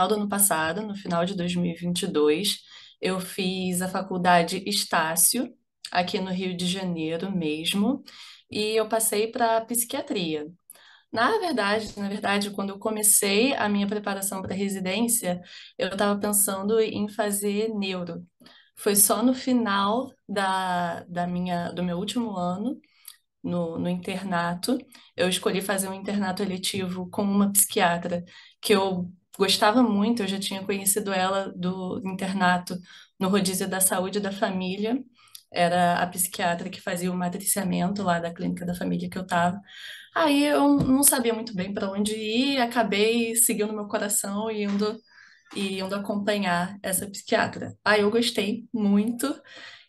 final do ano passado, no final de 2022, eu fiz a faculdade Estácio, aqui no Rio de Janeiro mesmo, e eu passei para psiquiatria. Na verdade, na verdade, quando eu comecei a minha preparação para residência, eu estava pensando em fazer neuro. Foi só no final da, da minha, do meu último ano, no, no internato, eu escolhi fazer um internato eletivo com uma psiquiatra, que eu gostava muito, eu já tinha conhecido ela do internato no Rodízio da Saúde da Família, era a psiquiatra que fazia o matriciamento lá da clínica da família que eu estava. Aí eu não sabia muito bem para onde ir, acabei seguindo meu coração e indo, e indo acompanhar essa psiquiatra. Aí eu gostei muito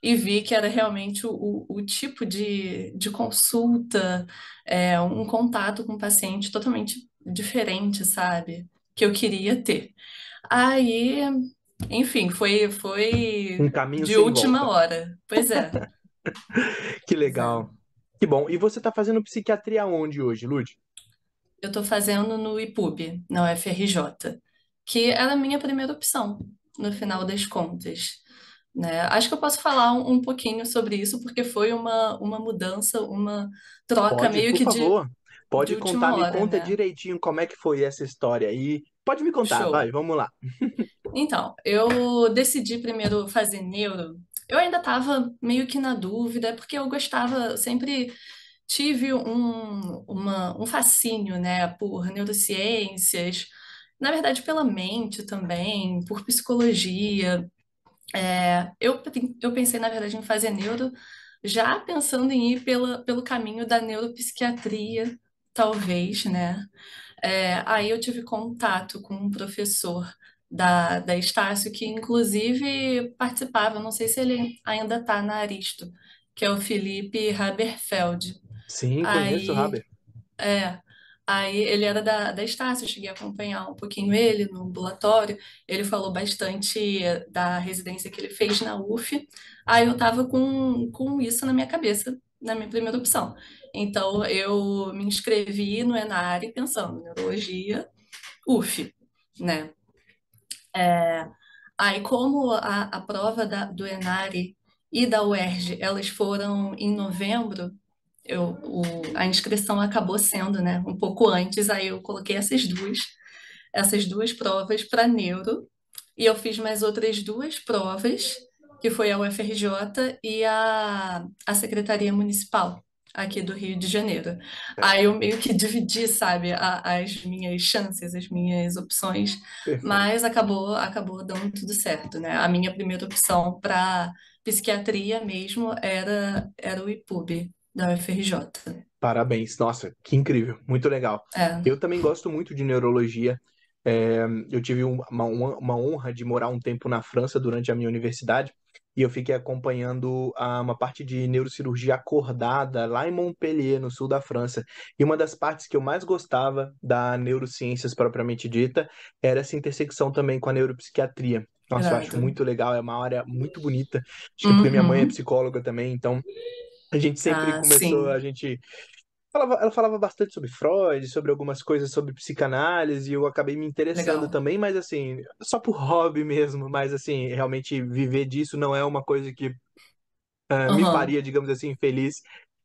e vi que era realmente o, o tipo de, de consulta, é, um contato com o paciente totalmente diferente, sabe? que eu queria ter. Aí, enfim, foi foi um caminho de última volta. hora. Pois é. que legal. Que bom. E você está fazendo psiquiatria onde hoje, Lud? Eu estou fazendo no IPUB, na UFRJ, que era é a minha primeira opção, no final das contas. Né? Acho que eu posso falar um, um pouquinho sobre isso, porque foi uma, uma mudança, uma troca Pode, meio que favor. de Pode contar, hora, me conta né? direitinho como é que foi essa história aí. Pode me contar, Show. vai, vamos lá. então, eu decidi primeiro fazer neuro. Eu ainda estava meio que na dúvida, porque eu gostava, sempre tive um, uma, um fascínio, né, por neurociências, na verdade pela mente também, por psicologia. É, eu, eu pensei, na verdade, em fazer neuro já pensando em ir pela, pelo caminho da neuropsiquiatria, talvez, né? É, aí eu tive contato com um professor da, da Estácio, que inclusive participava, não sei se ele ainda está na Aristo, que é o Felipe Haberfeld. Sim, conheço aí, o Haber. É, aí ele era da, da Estácio, eu cheguei a acompanhar um pouquinho ele no ambulatório, ele falou bastante da residência que ele fez na UF, aí eu estava com, com isso na minha cabeça, na minha primeira opção. Então, eu me inscrevi no Enare pensando neurologia, UF, né? É, aí, como a, a prova da, do Enare e da UERJ, elas foram em novembro, eu, o, a inscrição acabou sendo, né, um pouco antes, aí eu coloquei essas duas, essas duas provas para neuro, e eu fiz mais outras duas provas, que foi a UFRJ e a, a Secretaria Municipal aqui do Rio de Janeiro. É. Aí eu meio que dividi, sabe, a, as minhas chances, as minhas opções, Perfeito. mas acabou acabou dando tudo certo, né? A minha primeira opção para psiquiatria mesmo era era o IPUB da UFRJ. Parabéns, nossa, que incrível, muito legal. É. Eu também gosto muito de neurologia. É, eu tive uma, uma honra de morar um tempo na França durante a minha universidade e eu fiquei acompanhando ah, uma parte de neurocirurgia acordada lá em Montpellier, no sul da França. E uma das partes que eu mais gostava da neurociências propriamente dita era essa intersecção também com a neuropsiquiatria. Nossa, eu acho muito legal, é uma área muito bonita. Acho que uhum. minha mãe é uhum. psicóloga também, então a gente sempre ah, começou, sim. a gente falava, ela falava bastante sobre Freud, sobre algumas coisas sobre psicanálise, e eu acabei me interessando Legal. também, mas assim, só por hobby mesmo, mas assim, realmente viver disso não é uma coisa que uh, uhum. me faria, digamos assim, feliz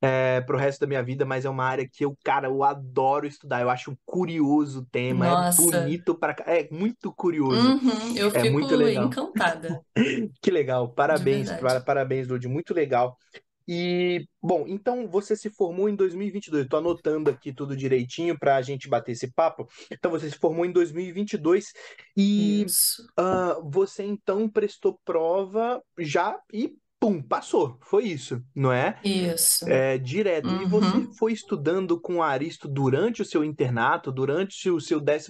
é, pro resto da minha vida, mas é uma área que eu, cara, eu adoro estudar. Eu acho um curioso o tema, é Nossa. é bonito para é muito curioso. Uhum, eu é fico muito legal. encantada. que legal, parabéns, parabéns, Lud, muito legal. E, bom, então você se formou em 2022. Estou anotando aqui tudo direitinho para a gente bater esse papo. Então, você se formou em 2022 e uh, você então prestou prova já e pum, passou. Foi isso, não é? Isso. É, direto. Uhum. E você uhum. foi estudando com Aristo durante o seu internato, durante o seu 12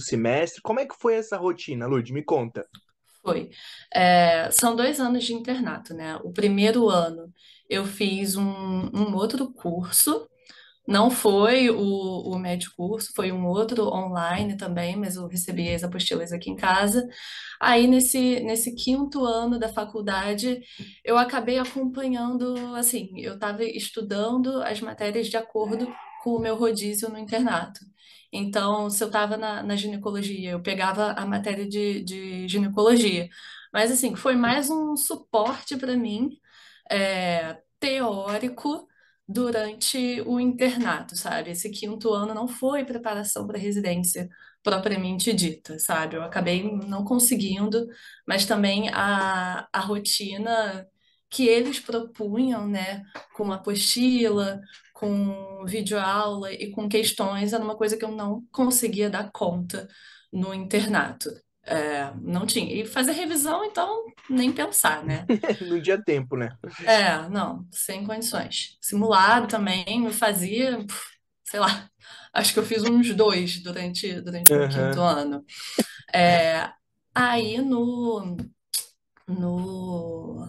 semestre. Como é que foi essa rotina, Lud? Me conta. Foi. É, são dois anos de internato, né? O primeiro ano eu fiz um, um outro curso, não foi o, o médio curso, foi um outro online também, mas eu recebi as apostilas aqui em casa. Aí, nesse, nesse quinto ano da faculdade, eu acabei acompanhando, assim, eu estava estudando as matérias de acordo com o meu rodízio no internato. Então, se eu estava na, na, ginecologia, eu pegava a matéria de, de ginecologia. Mas, assim, foi mais um suporte para mim é, teórico durante o internato, sabe? Esse quinto ano não foi preparação para residência propriamente dita, sabe? Eu acabei não conseguindo, mas também a, a rotina que eles propunham, né, com apostila, com videoaula e com questões, era uma coisa que eu não conseguia dar conta no internato. É, não tinha. E fazer revisão, então, nem pensar, né? não dia tempo, né? É, não, sem condições. Simulado também, eu fazia, sei lá, acho que eu fiz uns dois durante, durante uhum. o quinto ano. É, aí no, no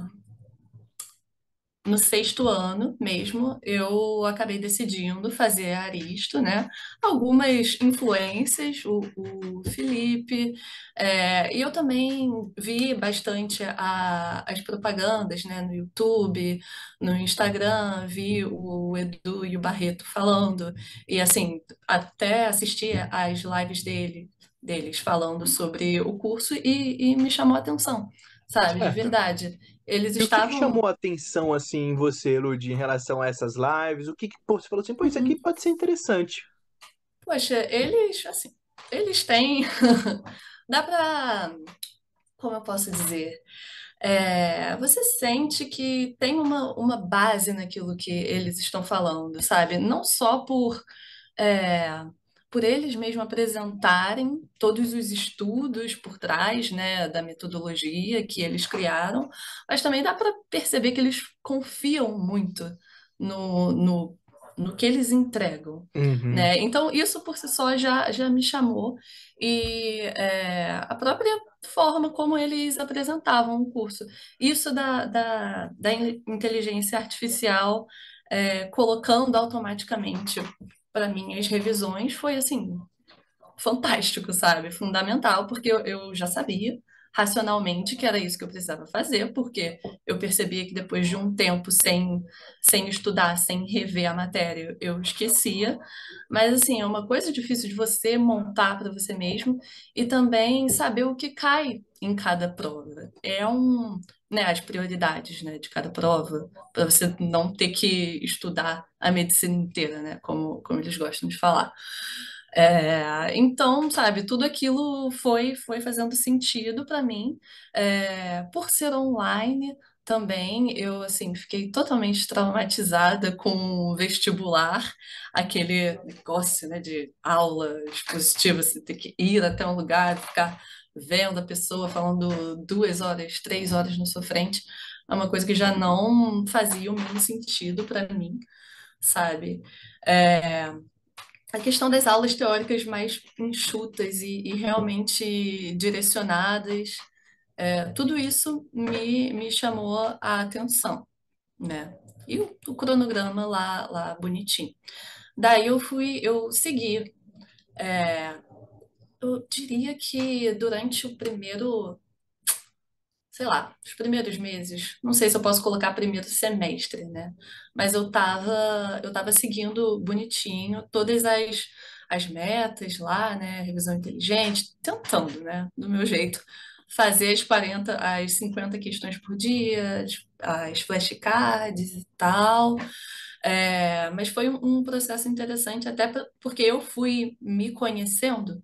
no sexto ano mesmo, eu acabei decidindo fazer Aristo, né? Algumas influências, o, o Felipe, é, e eu também vi bastante a, as propagandas, né? No YouTube, no Instagram, vi o Edu e o Barreto falando, e assim, até assisti às lives dele, deles falando sobre o curso e, e me chamou a atenção sabe? Certo. De é. verdade. Eles e estavam. O que, chamou a atenção assim em você, Lud, em relação a essas lives? O que, que pô, você falou assim, pô, isso aqui uhum. pode ser interessante. Poxa, eles assim, eles têm. Dá pra. Como eu posso dizer? É, você sente que tem uma, uma base naquilo que eles estão falando, sabe? Não só por. É por eles mesmos apresentarem todos os estudos por trás né, da metodologia que eles criaram, mas também dá para perceber que eles confiam muito no, no, no que eles entregam. Uhum. Né? Então, isso por si só já, já me chamou, e é, a própria forma como eles apresentavam o curso. Isso da, da, da inteligência artificial é, colocando automaticamente para mim, as revisões foi assim, fantástico, sabe? Fundamental, porque eu, eu já sabia racionalmente que era isso que eu precisava fazer, porque eu percebia que depois de um tempo sem, sem estudar, sem rever a matéria, eu esquecia. Mas, assim, é uma coisa difícil de você montar para você mesmo e também saber o que cai em cada prova. É um, né, as prioridades, né, de cada prova, para você não ter que estudar a medicina inteira, né, como, como eles gostam de falar. É, então, sabe, tudo aquilo foi, foi fazendo sentido para mim, é, por ser online também, eu, assim, fiquei totalmente traumatizada com o vestibular, aquele negócio, né, de aula expositiva, você ter que ir até um lugar, ficar vendo a pessoa falando duas horas, três horas na sua frente, é uma coisa que já não fazia o mesmo sentido para mim, sabe? É, a questão das aulas teóricas mais enxutas e, e realmente direcionadas, é, tudo isso me, me chamou a atenção, né? E o, o cronograma lá, lá bonitinho. Daí eu fui, eu segui é, eu diria que durante o primeiro, sei lá, os primeiros meses, não sei se eu posso colocar primeiro semestre, né? Mas eu tava, eu tava seguindo bonitinho todas as, as metas lá, né? Revisão inteligente, tentando, né? Do meu jeito. Fazer as 40, as 50 questões por dia, as flashcards e tal. É, mas foi um processo interessante, até porque eu fui me conhecendo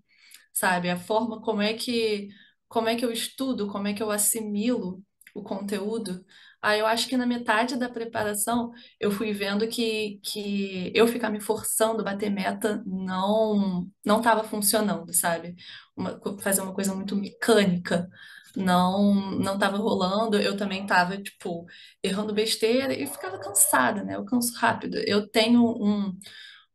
sabe? A forma como é que como é que eu estudo, como é que eu assimilo o conteúdo. Aí eu acho que na metade da preparação eu fui vendo que, que eu ficar me forçando, bater meta, não não estava funcionando, sabe? Uma, fazer uma coisa muito mecânica não não estava rolando, eu também estava, tipo, errando besteira e ficava cansada, né? Eu canso rápido. Eu tenho um,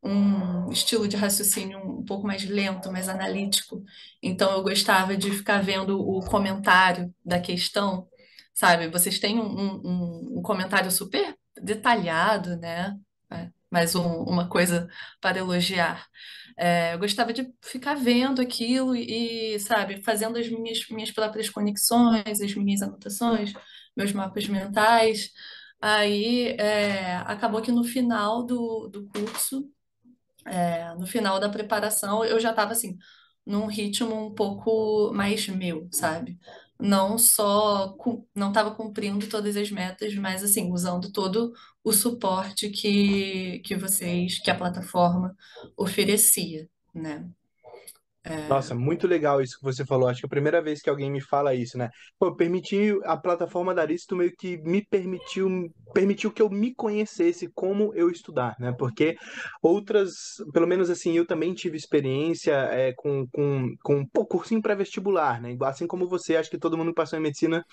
um estilo de raciocínio um pouco mais lento, mais analítico. Então eu gostava de ficar vendo o comentário da questão, sabe? Vocês têm um, um, um comentário super detalhado, né? É, mais um, uma coisa para elogiar. É, eu gostava de ficar vendo aquilo e, sabe, fazendo as minhas, minhas próprias conexões, as minhas anotações, meus mapas mentais. Aí é, acabou que no final do, do curso é, no final da preparação, eu já estava assim, num ritmo um pouco mais meu, sabe? Não só não estava cumprindo todas as metas, mas assim, usando todo o suporte que, que vocês, que a plataforma oferecia, né? É... Nossa, muito legal isso que você falou. Acho que é a primeira vez que alguém me fala isso, né? Pô, permitiu a plataforma da Aristo meio que me permitiu, permitiu que eu me conhecesse como eu estudar, né? Porque outras, pelo menos assim, eu também tive experiência é, com, com, com pô, cursinho pré-vestibular, né? Assim como você, acho que todo mundo que passou em medicina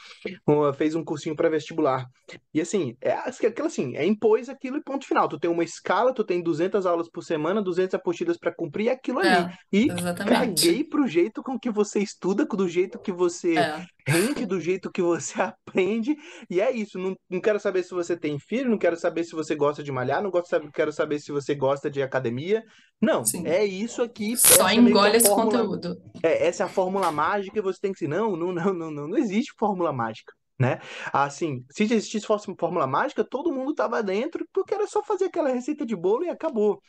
fez um cursinho pré-vestibular. E assim, é, é aquilo assim, é impôs aquilo e ponto final. Tu tem uma escala, tu tem 200 aulas por semana, 200 apostilas para cumprir, é aquilo é, ali. E, exatamente. Cara, caguei pro jeito com que você estuda, do jeito que você é. rende, do jeito que você aprende. E é isso. Não, não quero saber se você tem filho, não quero saber se você gosta de malhar, não gosto, quero saber se você gosta de academia. Não, Sim. é isso aqui. Só é engole esse fórmula, conteúdo. É, essa é a fórmula mágica você tem que se. Não, não, não, não, não, não existe fórmula mágica né? Assim, se existisse fosse uma fórmula mágica, todo mundo estava dentro, porque era só fazer aquela receita de bolo e acabou.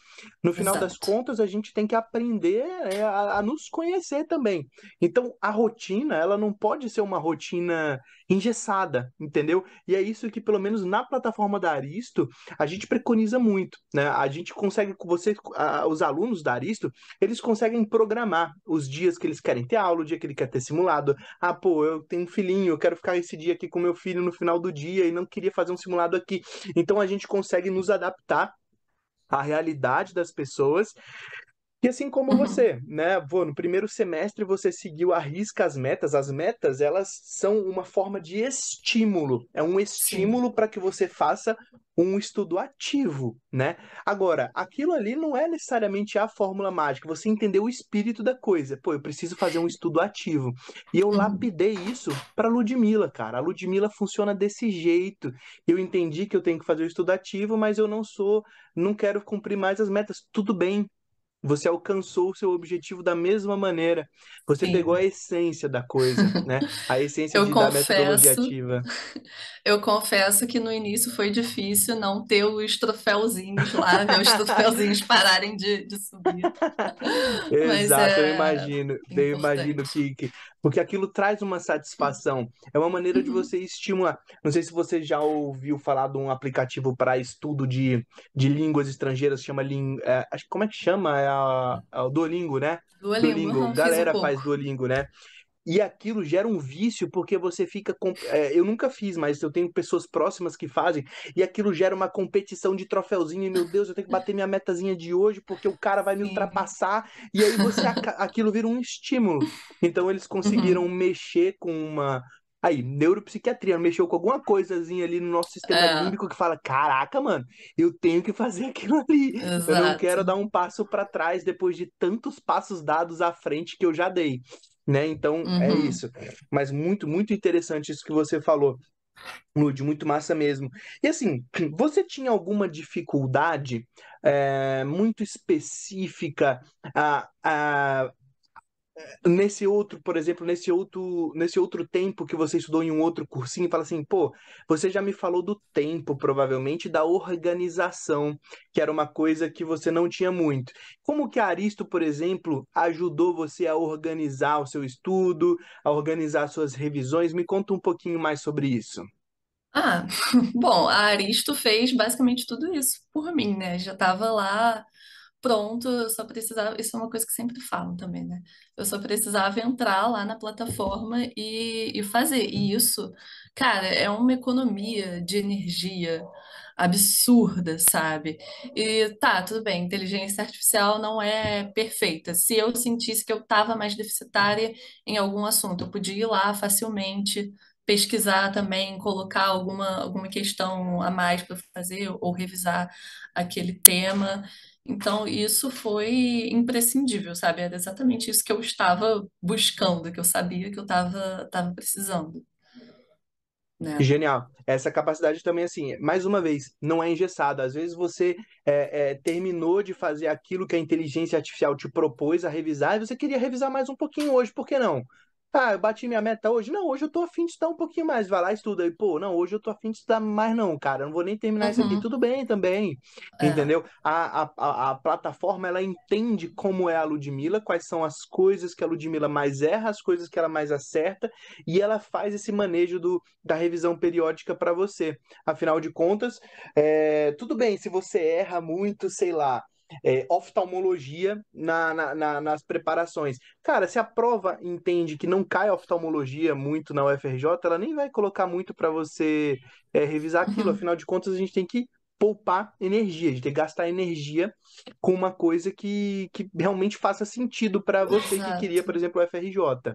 No final Exato. das contas, a gente tem que aprender né, a, a, nos conhecer também. Então, a rotina, ela não pode ser uma rotina engessada, entendeu? E é isso que, pelo menos na plataforma da Aristo, a gente preconiza muito, né? A gente consegue, você, a, os alunos da Aristo, eles conseguem programar os dias que eles querem ter aula, o dia que ele quer ter simulado. Ah, pô, eu tenho um filhinho, eu quero ficar esse dia aqui com meu filho no final do dia e não queria fazer um simulado aqui. Então a gente consegue nos adaptar à realidade das pessoas e assim como uhum. você, né? Vô, no primeiro semestre você seguiu a risca as metas. As metas, elas são uma forma de estímulo. É um estímulo para que você faça um estudo ativo, né? Agora, aquilo ali não é necessariamente a fórmula mágica. Você entendeu o espírito da coisa. Pô, eu preciso fazer um estudo ativo. E eu uhum. lapidei isso para Ludmilla, cara. A Ludmilla funciona desse jeito. Eu entendi que eu tenho que fazer o estudo ativo, mas eu não sou, não quero cumprir mais as metas. Tudo bem, você alcançou o seu objetivo da mesma maneira. Você Sim. pegou a essência da coisa, né? A essência de, confesso, da metodologia ativa. Eu confesso que no início foi difícil não ter os troféuzinhos lá, né? os troféuzinhos pararem de, de subir. Exato, é eu imagino. Importante. Eu imagino que, que porque aquilo traz uma satisfação. É uma maneira de uhum. você estimular. Não sei se você já ouviu falar de um aplicativo para estudo de, de línguas estrangeiras, chama é, como é que chama? É, a, é o Duolingo, né? Duolingo. Duolingo. Galera faz Duolingo, né? E aquilo gera um vício, porque você fica. É, eu nunca fiz, mas eu tenho pessoas próximas que fazem, e aquilo gera uma competição de troféuzinho, e meu Deus, eu tenho que bater minha metazinha de hoje, porque o cara vai me ultrapassar, e aí você aquilo vira um estímulo. Então eles conseguiram uhum. mexer com uma. Aí, neuropsiquiatria, mexeu com alguma coisazinha ali no nosso sistema é. límbico que fala: caraca, mano, eu tenho que fazer aquilo ali. Exato. Eu não quero dar um passo para trás depois de tantos passos dados à frente que eu já dei né? Então é uhum. é isso. Mas muito, muito interessante isso que você falou. Nude, muito massa mesmo. E assim, você tinha alguma dificuldade é, muito específica a, a, nesse outro, por exemplo, nesse outro, nesse outro tempo que você estudou em um outro cursinho, fala assim, pô, você já me falou do tempo, provavelmente, da organização, que era uma coisa que você não tinha muito. Como que Aristo, por exemplo, ajudou você a organizar o seu estudo, a organizar suas revisões? Me conta um pouquinho mais sobre isso. Ah, bom, a Aristo fez basicamente tudo isso por mim, né? Já estava lá pronto, eu só precisava. Isso é uma coisa que sempre falam também, né? Eu só precisava entrar lá na plataforma e, e fazer. E isso, cara, é uma economia de energia absurda, sabe? E tá, tudo bem, inteligência artificial não é perfeita. Se eu sentisse que eu estava mais deficitária em algum assunto, eu podia ir lá facilmente pesquisar também, colocar alguma, alguma questão a mais para fazer ou revisar aquele tema. Então, isso foi imprescindível, sabe? Era exatamente isso que eu estava buscando, que eu sabia que eu estava estava precisando. Né? Genial. Essa capacidade também, assim, mais uma vez, não é engessada. Às vezes você é, é, terminou de fazer aquilo que a inteligência artificial te propôs a revisar e você queria revisar mais um pouquinho hoje, por que não? Ah, eu bati minha meta hoje. Não, hoje eu tô afim de estudar um pouquinho mais. Vai lá e estuda. aí. pô, não, hoje eu tô afim de estudar mais, não, cara. Eu não vou nem terminar uhum. isso aqui. Uhum. Tudo bem também. É. Entendeu? A, a, a, a, plataforma, ela entende como é a Ludmilla, quais são as coisas que a Ludmilla mais erra, as coisas que ela mais acerta. E ela faz esse manejo do, da revisão periódica para você. Afinal de contas, é, tudo bem se você erra muito, sei lá é, oftalmologia na, na, na, nas preparações. Cara, se a prova entende que não cai oftalmologia muito na UFRJ, ela nem vai colocar muito para você é, revisar aquilo. Afinal de contas, a gente tem que poupar energia, a gente tem que gastar energia com uma coisa que, que realmente faça sentido para você Exato. que queria, por exemplo, o FRJ.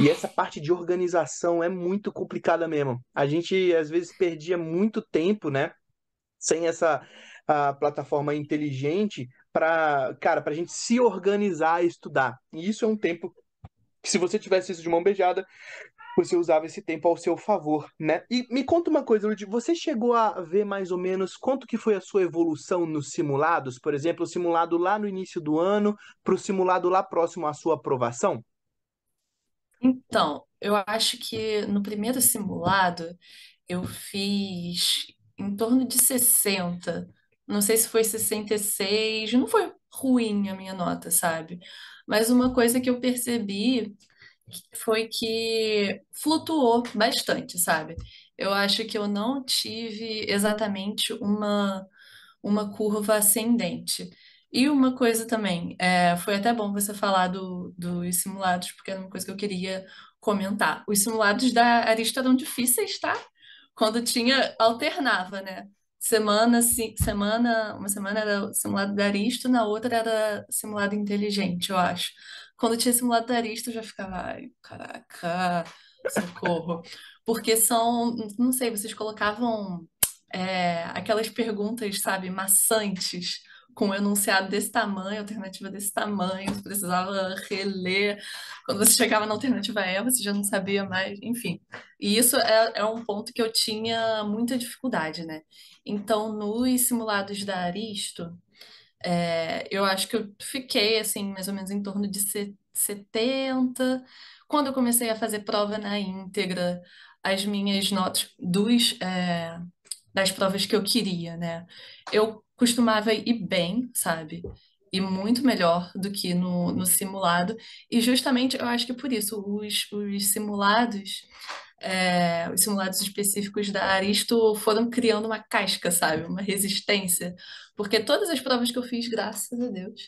E essa parte de organização é muito complicada mesmo. A gente às vezes perdia muito tempo, né? Sem essa a plataforma inteligente para, cara, para a gente se organizar e estudar. E isso é um tempo que, se você tivesse isso de mão beijada, você usava esse tempo ao seu favor, né? E me conta uma coisa, Lud, você chegou a ver mais ou menos quanto que foi a sua evolução nos simulados? Por exemplo, o simulado lá no início do ano para o simulado lá próximo à sua aprovação? Então, eu acho que no primeiro simulado eu fiz em torno de 60 não sei se foi 66, não foi ruim a minha nota, sabe? Mas uma coisa que eu percebi foi que flutuou bastante, sabe? Eu acho que eu não tive exatamente uma, uma curva ascendente. E uma coisa também, é, foi até bom você falar do, dos simulados, porque era uma coisa que eu queria comentar. Os simulados da Arista eram difíceis, tá? Quando tinha, alternava, né? semana, semana, uma semana era simulado daristo, na outra era simulado inteligente, eu acho. Quando tinha simulado daristo, eu já ficava, ai, caraca, socorro. Porque são, não sei, vocês colocavam é, aquelas perguntas, sabe, maçantes com um enunciado desse tamanho, alternativa desse tamanho, você precisava reler. Quando você chegava na alternativa E, você já não sabia mais, enfim. E isso é, é um ponto que eu tinha muita dificuldade, né? Então, nos simulados da Aristo, é, eu acho que eu fiquei, assim, mais ou menos em torno de 70. Quando eu comecei a fazer prova na íntegra, as minhas notas dos, é, das provas que eu queria, né? Eu costumava ir bem, sabe? E muito melhor do que no, no simulado. E justamente eu acho que por isso, os, os simulados, é, os simulados específicos da Aristo foram criando uma casca, sabe? Uma resistência. Porque todas as provas que eu fiz, graças a Deus,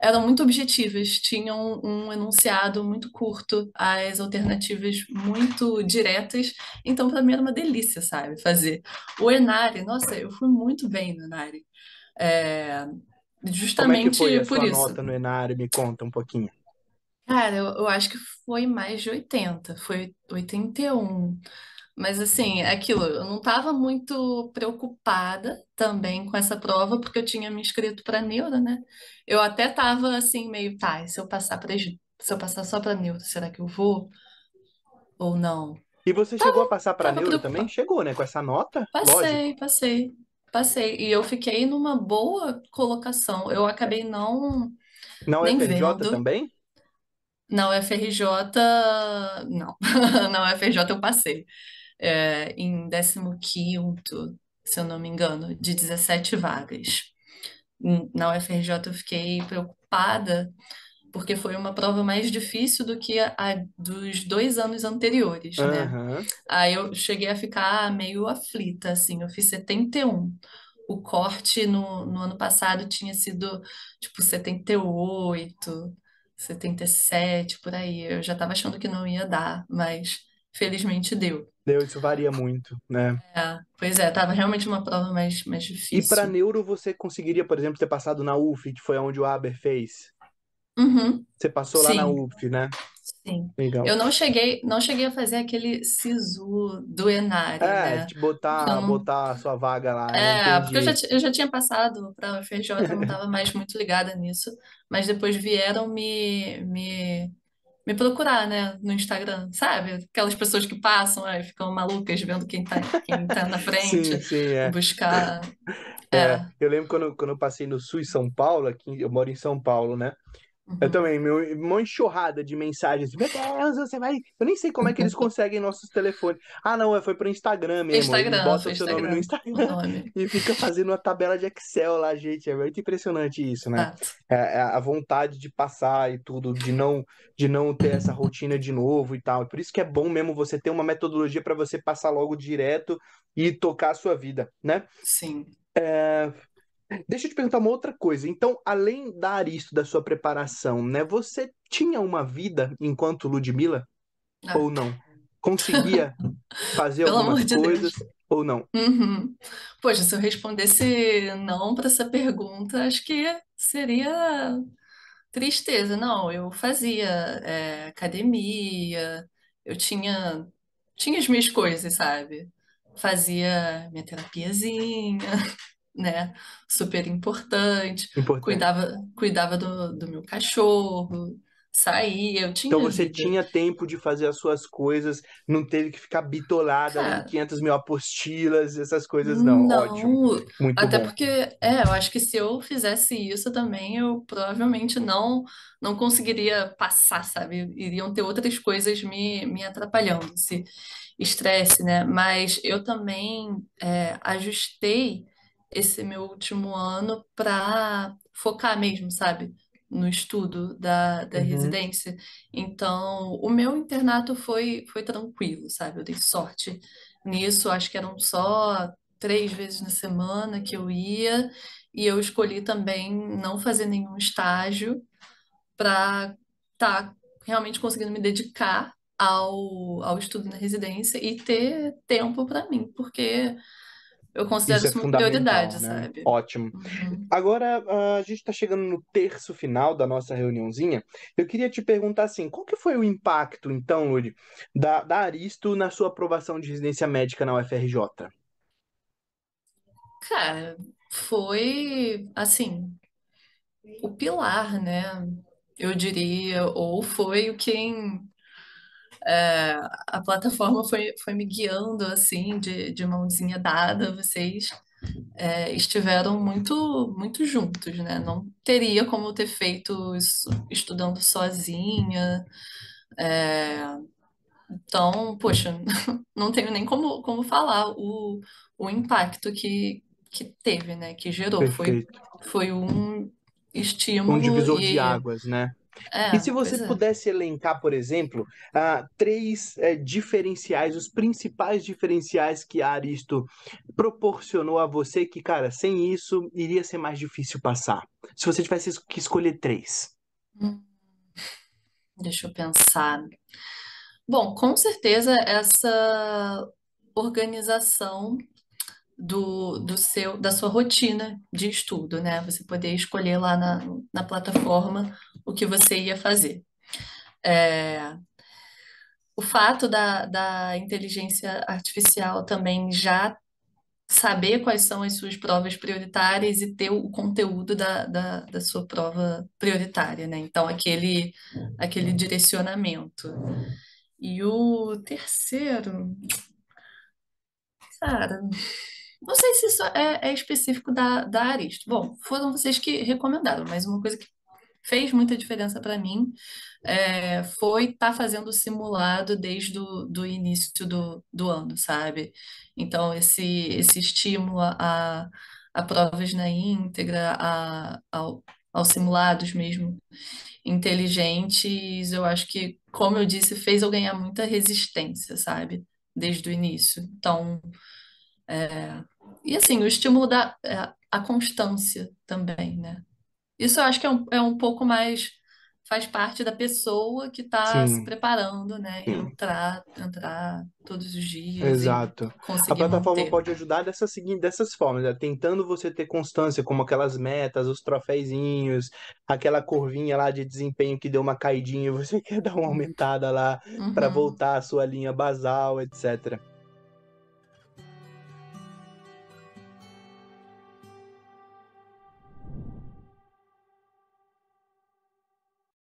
eram muito objetivas, tinham um enunciado muito curto, as alternativas muito diretas. Então, para mim, era uma delícia, sabe? Fazer. O Enari, nossa, eu fui muito bem no Enari. É, justamente Como é que foi a por sua isso. nota no Enari? Me conta um pouquinho. Cara, eu, eu acho que foi mais de 80, foi 81. Mas assim, é aquilo, eu não estava muito preocupada também com essa prova, porque eu tinha me inscrito para Neuro, né? Eu até estava assim, meio, tá, se eu passar para se eu passar só para Neuro, será que eu vou ou não? E você chegou a passar para Tava Neuro também? preocupada. Chegou, né? Com essa nota? Lógico. Passei, passei, passei. E eu fiquei numa boa colocação. Eu acabei não Na é nem UFRJ vendo. também? Na UFRJ, não. Na UFRJ eu passei. É, em 15º, se eu não me engano, de 17 vagas. Na UFRJ eu fiquei preocupada porque foi uma prova mais difícil do que a, a dos dois anos anteriores, né? Aí eu cheguei a ficar meio aflita, assim, eu fiz 71. O corte no, no ano passado tinha sido, tipo, 78, 77, por aí. Eu já estava achando que não ia dar, mas felizmente deu. Deu, isso varia muito, né? É, pois é, estava realmente uma prova mais, mais difícil. E para neuro você conseguiria, por exemplo, ter passado na UF, que foi onde o Aber fez? Uhum. Você passou lá na UF, né? Sim. Legal. Eu não cheguei, não cheguei a fazer aquele sisu do Enari, É, né? botar, Então, botar a sua vaga lá, é, porque eu já, eu já tinha passado para a FJ, não estava mais muito ligada nisso, mas depois vieram me, me, me procurar, né, no Instagram, sabe? Aquelas pessoas que passam, aí ficam malucas vendo quem tá, quem tá na Sim, frente, sim, é. buscar. É, É, eu lembro quando, quando eu passei no Sul e São Paulo, aqui, eu moro em São Paulo, né? Uhum. Eu também, meu, uma enxurrada de mensagens. Meu Deus, você vai. Eu nem sei como é que eles conseguem nossos telefones. Ah, não, é, foi pro Instagram mesmo. Instagram, Bota o seu nome no Instagram nome. e fica fazendo uma tabela de Excel lá, gente. É muito impressionante isso, né? Ah. É, a vontade de passar e tudo, de não, de não ter essa rotina de novo e tal. Por isso que é bom mesmo você ter uma metodologia para você passar logo direto e tocar a sua vida, né? Sim. É, Deixa eu te perguntar uma outra coisa. Então, além da Aristo, da sua preparação, né? Você tinha uma vida enquanto Ludmilla? Ah. Ou não? Conseguia fazer Pelo algumas de coisas? Deus. Ou não? Uhum. Poxa, se eu respondesse não para essa pergunta, acho que seria tristeza. Não, eu fazia é, academia, eu tinha, tinha as minhas coisas, sabe? Fazia minha terapiazinha né? Super importante. importante. Cuidava, cuidava do, do meu cachorro, saía, eu tinha. Então você vida. tinha tempo de fazer as suas coisas, não teve que ficar bitolada com 500 é. mil apostilas, essas coisas, não. não. Ótimo. Muito Até bom. porque, é, eu acho que se eu fizesse isso também, eu provavelmente não não conseguiria passar, sabe? Iriam ter outras coisas me, me atrapalhando, esse estresse, né? Mas eu também é, ajustei esse meu último ano para focar mesmo, sabe? No estudo da, da uhum. residência. Então, o meu internato foi, foi tranquilo, sabe? Eu dei sorte nisso. Acho que eram só três vezes na semana que eu ia. E eu escolhi também não fazer nenhum estágio para estar tá realmente conseguindo me dedicar ao, ao estudo na residência e ter tempo para mim, porque eu considero é isso, é uma prioridade, né? sabe? Ótimo. Uhum. Agora, ah, a gente está chegando no terço final da nossa reuniãozinha. Eu queria te perguntar assim, qual que foi o impacto, então, Luri, da, da Aristo na sua aprovação de residência médica na UFRJ? Cara, foi, assim, o pilar, né? Eu diria, ou foi o quem é, a plataforma foi, foi me guiando assim, de, de mãozinha dada, vocês é, estiveram muito, muito juntos, né? Não teria como ter feito isso estudando sozinha. É, então, poxa, não tenho nem como, como falar o, o impacto que, que teve, né? Que gerou. Perfeito. Foi, foi um estímulo. Um divisor e... de águas, né? É, e se você é. pudesse é. elencar, por exemplo, uh, três eh, diferenciais, os principais diferenciais que a Aristo proporcionou a você, que, cara, sem isso iria ser mais difícil passar. Se você tivesse que escolher três. Hum. Deixa eu pensar. Bom, com certeza essa organização do, do seu da sua rotina de estudo, né? Você poder escolher lá na, na plataforma o que você ia fazer. É, o fato da, da inteligência artificial também já saber quais são as suas provas prioritárias e ter o conteúdo da, da, da sua prova prioritária, né? Então, aquele, aquele direcionamento. E o terceiro. Cara, não sei se isso é, é específico da, da Aristo. Bom, foram vocês que recomendaram, mas uma coisa que fez muita diferença para mim é, foi estar tá fazendo o simulado desde o do início do, do ano, sabe? Então, esse, esse estímulo a, a provas na íntegra, a, ao, aos simulados mesmo inteligentes, eu acho que, como eu disse, fez eu ganhar muita resistência, sabe? Desde o início. Então, é, e assim, o estímulo da é, a constância também, né? Isso eu acho que é um, é um pouco mais faz parte da pessoa que está se preparando, né? Entrar, entrar todos os dias. Exato. A plataforma manter. pode ajudar dessa, dessas formas, né? tentando você ter constância, como aquelas metas, os troféuzinhos, aquela curvinha lá de desempenho que deu uma caidinha, você quer dar uma uhum. aumentada lá uhum. para voltar à sua linha basal, etc.